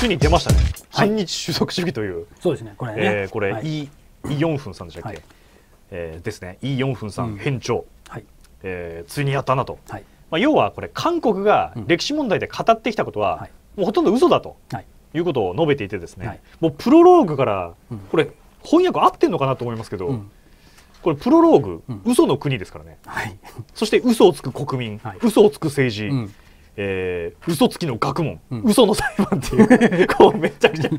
ついに出ましたね、反日収束主義という、そうですね、これ、ねえー、これ、はい、ンフンさんでしたっけ、はえですね、イ・ヨンフンさん返帳、はいえー、ついにやったなと、はいまあ、要はこれ、韓国が歴史問題で語ってきたことは、もうほとんど嘘だと、はい、いうことを述べていて、ですね、はい、もうプロローグから、うん、これ、翻訳合ってんのかなと思いますけど、うん、これプロローグ、うん、嘘の国ですからね、はい、そして嘘をつく国民、はい、嘘をつく政治、うん、えー、嘘つきの学問、うん、嘘の裁判っていう こうめちゃくちゃこ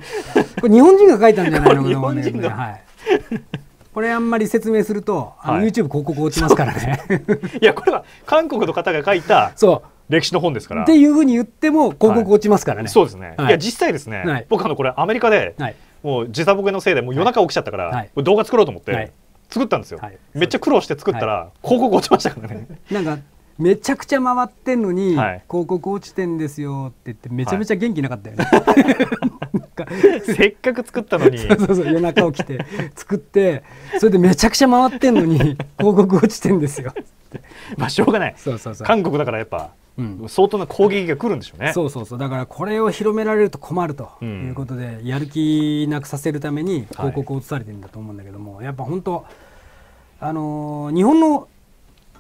れ日本人が書いたんじゃないのかと思うんだはい、これあんまり説明すると、はい、あの YouTube 広告落ちますからねいやこれは韓国の方が書いたそう歴史の本ですからっていうふうに言っても広告落ちますからね、はい、そうですね、はい、いや実際ですね、はい、僕あのこれアメリカで、もう時差ボケのせいでもう夜中起きちゃったから、動画作ろうと思って、作ったんですよ、めっちゃ苦労して作ったら、広告落ちましたからねなんかめちゃくちゃ回ってんのに、はい、広告落ちてんですよって言ってめちゃめちゃ元気なかったよね、はい、せっかく作ったのにそうそうそう夜中起きて作ってそれでめちゃくちゃ回ってんのに広告落ちてんですよってまあしょうがないそうそうそう韓国だからやっぱうん、相当な攻撃が来るんでしょうね。そうそうそうだからこれを広められると困るということで、うん、やる気なくさせるために広告を映されてるんだと思うんだけども、はい、やっぱ本当あのー、日本の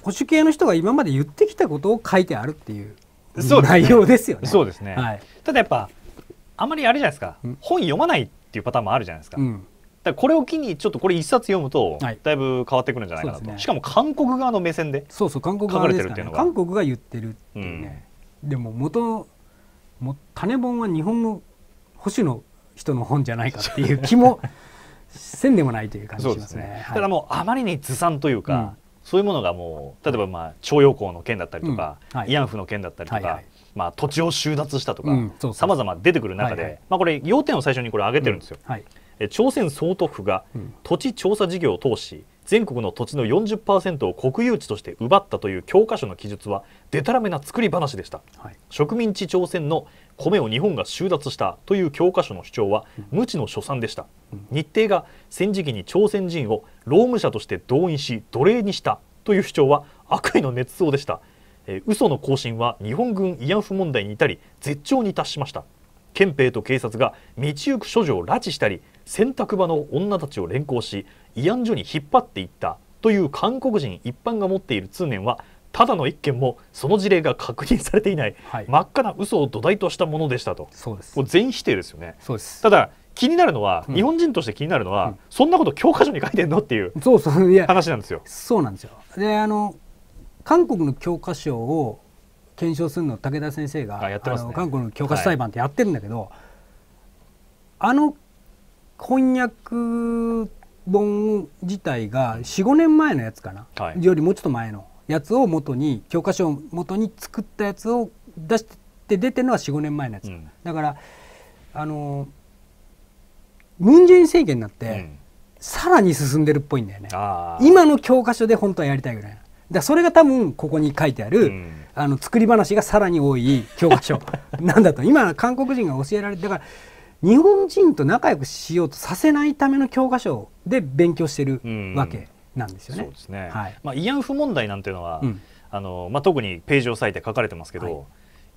保守系の人が今まで言ってきたことを書いてあるっていう内容ですよね。そうですね、はい、ただやっぱあんまりあれじゃないですか、本読まないっていうパターンもあるじゃないですか。うんだこれを機にちょっとこれ一冊読むとだいぶ変わってくるんじゃないかなと、はいね、しかも韓国側の目線でそうそう韓国側、ね、れてるっていうのが韓国が言ってるっていうね、うん、でも元も種本は日本の保守の人の本じゃないかっていう気もせんでもないという感じしますね。すねはい、ただもうあまりにずさんというか、そういうものがもう例えばまあ徴用工の件だったりとか、うんはい、慰安婦の件だったりとか、はいはい、まあ、土地を収奪したとかさまざま出てくる中で、はいはい、まあ、これ要点を最初にこれ挙げてるんですよ。うんはい、朝鮮総督府が土地調査事業を通し全国の土地の40%を国有地として奪ったという教科書の記述はでたらめな作り話でした、はい、植民地朝鮮の米を日本が収奪したという教科書の主張は無知の所産でした、うん、日程が戦時期に朝鮮人を労務者として動員し奴隷にしたという主張は悪意の捏造でした、えー、嘘の行進は日本軍慰安婦問題に至り絶頂に達しました憲兵と警察が道行く処女を拉致したり洗濯場の女たちを連行し慰安所に引っ張っていったという韓国人一般が持っている通念はただの一件もその事例が確認されていない、はい、真っ赤な嘘を土台としたものでしたとそうです全否定ですよねただ気になるのは、うん、日本人として気になるのは、うん、そんなこと教科書に書いてんのっていうそうそういや話なんですよそうなんですよであの韓国の教科書を検証するの武田先生が、ね、韓国の教科書裁判ってやってるんだけど、はい、あの翻訳本自体が45年前のやつかな、はい、よりもうちょっと前のやつを元に教科書を元に作ったやつを出して出てるのは45年前のやつ、うん、だからあのムン・ジェイン政権になって、うん、さらに進んでるっぽいんだよね今の教科書で本当はやりたいぐらいだそれが多分ここに書いてある、うんあの作り話がさらに多い教科書 なんだと今韓国人が教えられてだから日本人と仲良くしようとさせないための教科書で勉強してるわけなんですよね。そうですねはい、まあ、慰安婦問題なんていうのは、うん、あのまあ、特にページを割いて書かれてますけど、は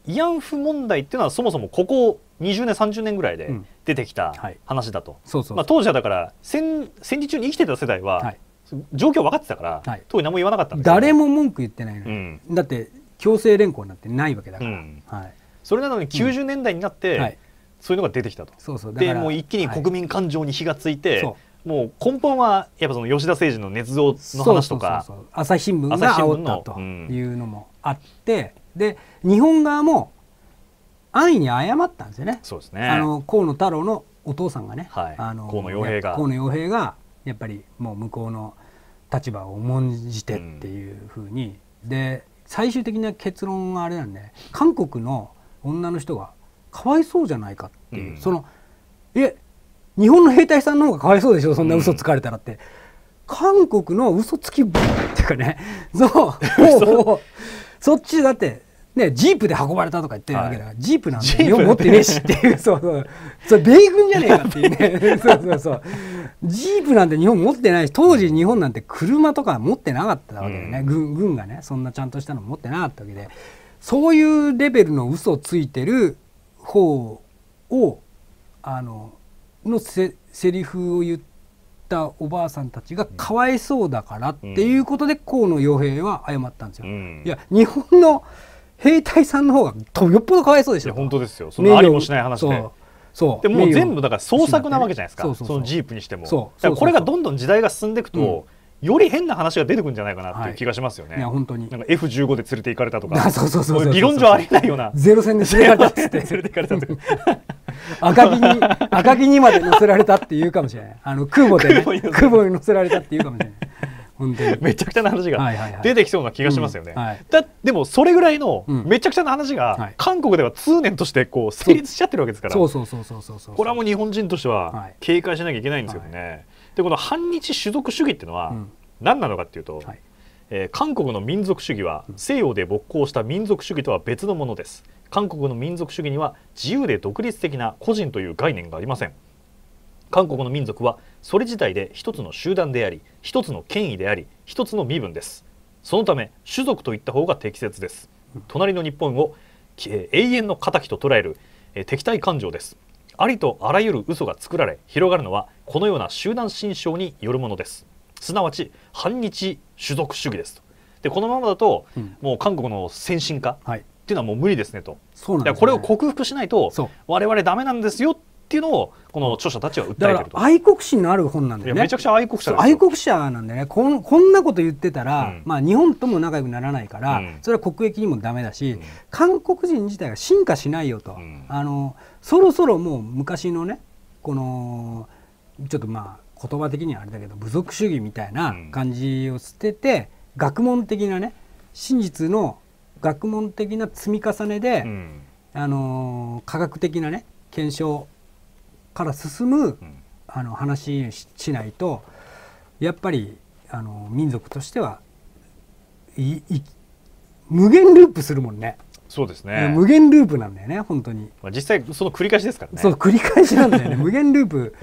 い、慰安婦問題っていうのはそもそもここ20年30年ぐらいで出てきた話だと当時はだから戦戦時中に生きてた世代は、はい、状況分かってたから、はい、当時何も言わなかったんです誰も文句言ってないの、うん、だって強制連行なんてないわけだから、はい、それなのに90年代になって、うんはい、そういうのが出てきたと。そうそうでもう一気に国民感情に火がついて、はいもう根本はやっぱその吉田誠治の捏造の話とか朝日新聞が煽ったというのもあって、うん、で日本側も安易に謝ったんですよねそうですねあの河野太郎のお父さんがね、はい、あの河野洋平が河野洋平がやっぱりもう向こうの立場を重んじてっていうふうに、ん、で最終的な結論はあれなんで韓国の女の人がかわいそうじゃないかっていう、うん、そのえ日本の兵隊さんの方がかわいそうでしょそんな嘘つかれたらって。うん、韓国の嘘つきっていうかね そうそっちだってね、ジープで運ばれたとか言ってるわけだから、はい、ジープなんてよ持ってねえしっていう、そうそう、それ米軍じゃねえかっていうね、そうそうそう。ジープなんて日本持ってないし当時日本なんて車とか持ってなかったわけでね、うん、軍軍がねそんなちゃんとしたの持ってなかったわけでそういうレベルの嘘をついてる方をあののせセリフを言ったおばあさんたちがかわいそうだからっていうことで河野洋平は謝ったんですよ。うん、いや日本の兵隊さんの方がよっぽどかわいそうでしょ。本当ですよ。そのありもしない話で。そうでもう全部だから創作なわけじゃないですか、ね、そのジープにしてもそうこれがどんどん時代が進んでいくと、うん、より変な話が出てくるんじゃないかなっていう気がしますよね。はい、本当に。なんか F15 で連れて行かれたとか、そうそうそう理論上ありえないような。ゼロ戦で連れて行かれたとか。赤木に赤木にまで乗せられたっていうかもしれない。あの空母で、ね、空母に乗せられたっていうかもしれない。本当に めちゃくちゃな話が出てきそうな気がしますよね。だでもそれぐらいのめちゃくちゃな話が韓国では通念としてこう成立しちゃってるわけですからこれはもう日本人としては警戒しなきゃいけないんですよね。でこの反日種族主義っていうのは何なのかっていうと、はいえー、韓国の民族主義は西洋で勃興した民族主義とは別のものです韓国の民族主義には自由で独立的な個人という概念がありません韓国の民族はそれ自体で一つの集団であり一つの権威であり一つの身分ですそのため種族といった方が適切です隣の日本を永遠の敵と捉える敵対感情ですありとあらゆる嘘が作られ広がるのはこのような集団心象によるものですすなわち反日種族主義ですとでこのままだと、うん、もう韓国の先進化、いっていうのはもう無理ですねと。そうなん、ね、これを克服しないと我々ダメなんですよっっていうのをこの著者たちは訴えてると愛国心のある本なんだよねめちゃくちゃ愛国者愛国者なんだよねこんこんなこと言ってたら、うん、まあ、日本とも仲良くならないから、うん、それは国益にもダメだし、うん、韓国人自体が進化しないよと、あのそろそろもう昔のねこのちょっとまあ言葉的にはあれだけど部族主義みたいな感じを捨てて、学問的なね真実の学問的な積み重ねで、あの科学的なね検証から進む、あの話しないとやっぱりあの民族としてはいい無限ループするもんね。そうですね。無限ループなんだよね、本当に。まあ、実際、その繰り返しですからね。そう、繰り返しなんだよね。無限ループ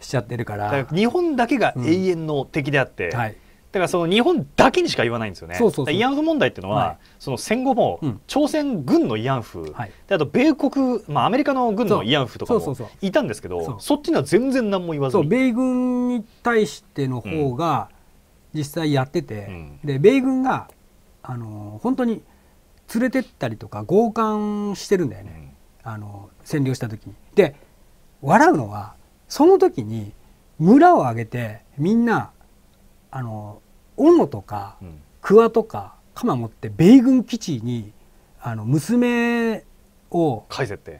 しちゃってるから。から日本だけが永遠の敵であって、うんはい、だからその日本だけにしか言わないんですよね。そうそうそう慰安婦問題っていうのは、はい、その戦後も、朝鮮軍の慰安婦、はあと米国、まあ、アメリカの軍の慰安婦とかもいたんですけどそっちには全然何も言わずに。米軍に対しての方が実際やってて、うん、で米軍があの本当に連れてったりとか強姦してるんだよね、うん、あの占領した時に。で笑うのはその時に村を挙げてみんなあの斧とか桑とか鎌持って米軍基地にあの娘を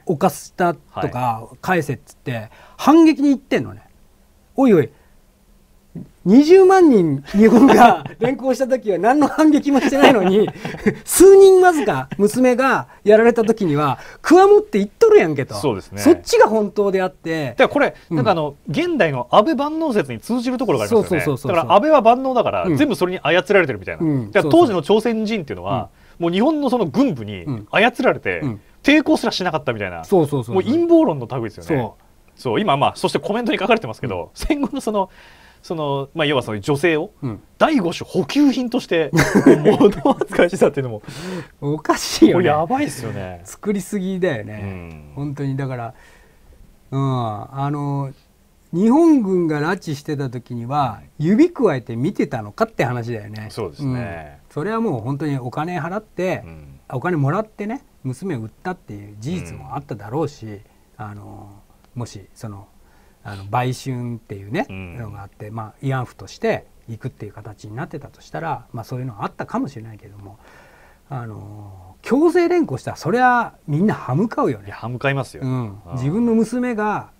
犯したとか返せっつって反撃に行ってんのね。おいおい20万人日本が 連行した時は何の反撃もしてないのに数人わずか娘がやられた時にはくわもって言っとるやんけとそうです、ね、そっちが本当であってだからこれ、うん、なんかあの現代の安倍万能説に通じるところがありますよねだから安倍は万能だから、うん、全部それに操られてるみたいな、うん、だから当時の朝鮮人っていうのは、もう日本のその軍部に操られて、抵抗すらしなかったみたいなそうそうそうもう陰謀論の類ですよねそう今まあそしてコメントに書かれてますけど、戦後のそのその、まあ、要はその女性を、第5種補給品として物扱いしたっていうのも おかしいよねやばいっすよね作りすぎだよね、うん、本当にだからうんあの日本軍が拉致してた時には指くわえて見てたのかって話だよねそうですね、うん、それはもう本当にお金払って、うん、お金もらってね娘を売ったっていう事実もあっただろうし、あのもしそのあの売春っていうね、うん、のがあって、まあ、慰安婦として行くっていう形になってたとしたら、まあ、そういうのはあったかもしれないけどもあの強制連行したらそりゃみんな歯向かうよね。歯向かいますよ、うん、自分の娘が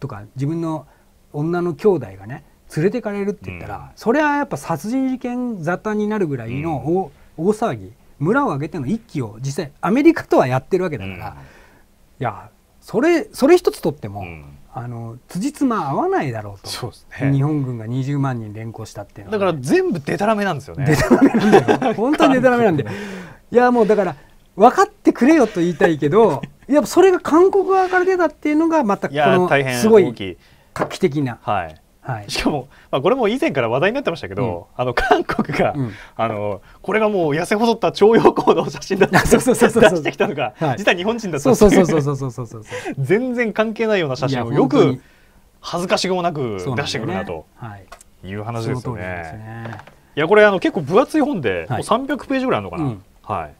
とか自分の女の兄弟がね連れてかれるって言ったら、うん、それはやっぱ殺人事件沙汰になるぐらいの大,、騒ぎ村を挙げての一揆を実際アメリカとはやってるわけだから、いやそれそれ一つとっても。あの辻褄合わないだろうとそうです、ね、日本軍が20万人連行したっていうのは、ね、だから全部でたらめなんですよねでたらめなんだよ本当にでたらめなんで いやもうだから分かってくれよと言いたいけどやっぱそれが韓国側から出たっていうのがまたこのすごい画期的な、はい、はい、しかも、まあ、これも以前から話題になってましたけど、うん、あの韓国が、うん、あのこれがもう痩せ細った徴用工の写真だって 出してきたのが、はい、実は日本人だったそうそう全然関係ないような写真をよく恥ずかしげもなく出してくるなという話ですよね。ねはい、いやこれあの結構分厚い本で、はい、もう300ページぐらいあるのかな、うん、はい、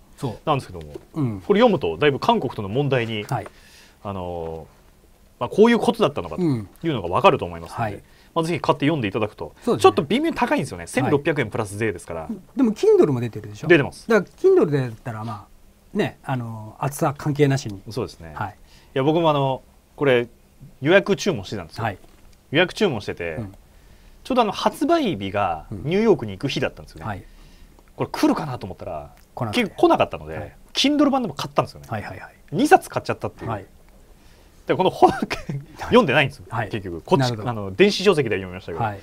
なんですけども、うん、これ読むとだいぶ韓国との問題に、はい、あのーまあ、こういうことだったのかというのが分かると思いますので、うんはい、まあ、ぜひ買って読んでいただくと、ね、ちょっと微妙に高いんですよね1600円プラス税ですから、はい、でも Kindle も出てるでしょ出てますだから Kindle でだったらまあねあの厚さ関係なしにそうですね、はい、いや僕もあのこれ予約注文してたんですよ、はい、予約注文してて、うん、ちょうどあの発売日がニューヨークに行く日だったんですよね、うんはい、これ来るかなと思ったら結構来なかったので、はい、Kindle 版でも買ったんですよね、はいはいはい、2冊買っちゃったっていう、はいでこの本 読んでないんですよ、はい、結局こっちあの電子書籍で読みましたけど、はい、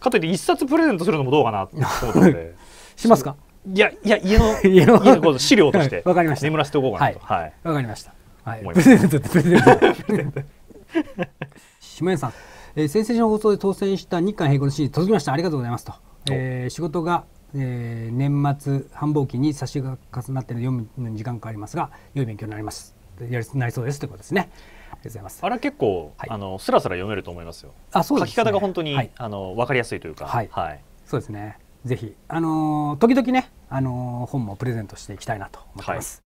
かといって一冊プレゼントするのもどうかなと思ったので しますかいやいや 家の家の資料としてわかりました眠らせておこうかなとはいわ、はい、かりました、はい、プレゼントってプレゼント下屋さん、えー、先々の放送で当選した日韓併合のシーン届きましたありがとうございますと、えー、仕事がえー、年末繁忙期に差しが重なっての読むのに時間かかりますが良い勉強になりますやりなりそうですということですね、ございます。あれ結構、はい、あのスラスラ読めると思いますよ。あ、そう、ですね、書き方が本当に、はい、あのわかりやすいというか、はい、はい、そうですね。ぜひあのー、時々ねあのー、本もプレゼントしていきたいなと思ってます。